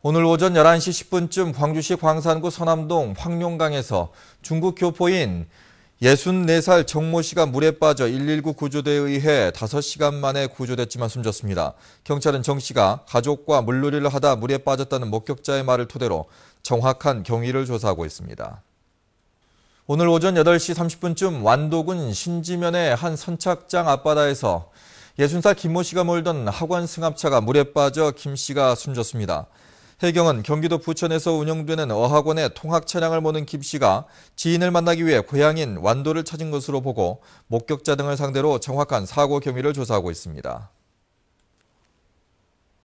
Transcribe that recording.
오늘 오전 11시 10분쯤 광주시 광산구 서남동 황룡강에서 중국 교포인 64살 정모 씨가 물에 빠져 119 구조대에 의해 5시간 만에 구조됐지만 숨졌습니다. 경찰은 정 씨가 가족과 물놀이를 하다 물에 빠졌다는 목격자의 말을 토대로 정확한 경위를 조사하고 있습니다. 오늘 오전 8시 30분쯤 완도군 신지면의 한 선착장 앞바다에서 60살 김모 씨가 몰던 학원 승합차가 물에 빠져 김 씨가 숨졌습니다. 해경은 경기도 부천에서 운영되는 어학원의 통학 차량을 모는 김 씨가 지인을 만나기 위해 고향인 완도를 찾은 것으로 보고 목격자 등을 상대로 정확한 사고 경위를 조사하고 있습니다.